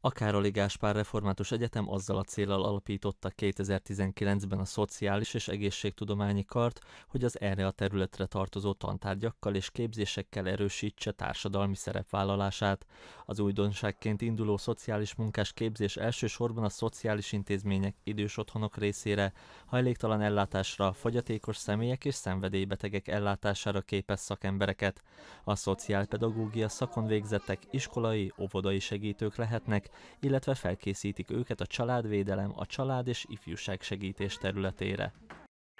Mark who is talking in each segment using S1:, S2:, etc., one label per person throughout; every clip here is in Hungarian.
S1: A Károli Gáspár Református Egyetem azzal a célral alapította 2019-ben a Szociális és Egészségtudományi Kart, hogy az erre a területre tartozó tantárgyakkal és képzésekkel erősítse társadalmi szerepvállalását. Az újdonságként induló szociális munkás képzés elsősorban a szociális intézmények idős otthonok részére, hajléktalan ellátásra, fogyatékos személyek és szenvedélybetegek ellátására képes szakembereket. A szociálpedagógia szakon végzettek iskolai, óvodai segítők lehetnek, illetve felkészítik őket a családvédelem, a család és ifjúság segítés területére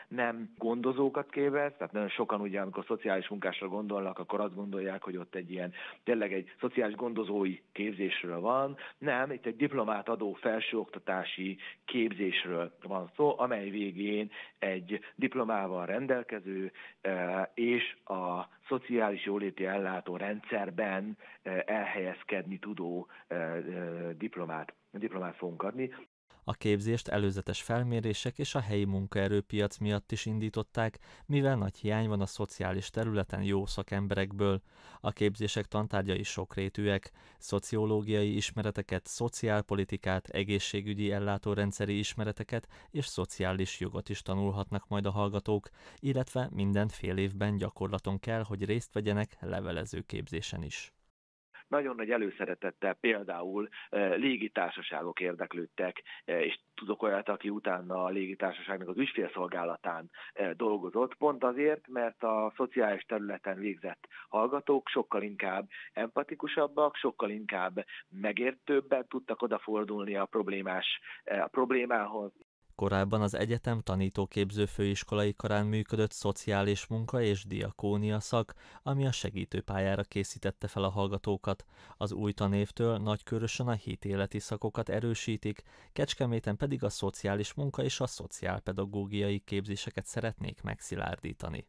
S2: nem gondozókat képez, tehát nagyon sokan ugye, amikor szociális munkásra gondolnak, akkor azt gondolják, hogy ott egy ilyen, tényleg egy szociális gondozói képzésről van, nem, itt egy diplomát adó felsőoktatási képzésről van szó, amely végén egy diplomával rendelkező e, és a szociális jóléti ellátó rendszerben e, elhelyezkedni tudó e, diplomát diplomát fogunk adni.
S1: A képzést előzetes felmérések és a helyi munkaerőpiac miatt is indították, mivel nagy hiány van a szociális területen jó szakemberekből. A képzések tantárgyai sokrétűek, szociológiai ismereteket, szociálpolitikát, egészségügyi ellátórendszeri ismereteket és szociális jogot is tanulhatnak majd a hallgatók, illetve minden fél évben gyakorlaton kell, hogy részt vegyenek levelező képzésen is
S2: nagyon nagy előszeretettel például e, légitársaságok érdeklődtek, e, és tudok olyat, aki utána a légitársaságnak az ügyfélszolgálatán e, dolgozott, pont azért, mert a szociális területen végzett hallgatók sokkal inkább empatikusabbak, sokkal inkább megértőbben tudtak odafordulni a problémás a problémához,
S1: Korábban az egyetem tanítóképző főiskolai karán működött szociális munka és diakónia szak, ami a segítőpályára készítette fel a hallgatókat. Az új tanévtől nagykörösen a hitéleti szakokat erősítik, Kecskeméten pedig a szociális munka és
S2: a szociálpedagógiai képzéseket szeretnék megszilárdítani.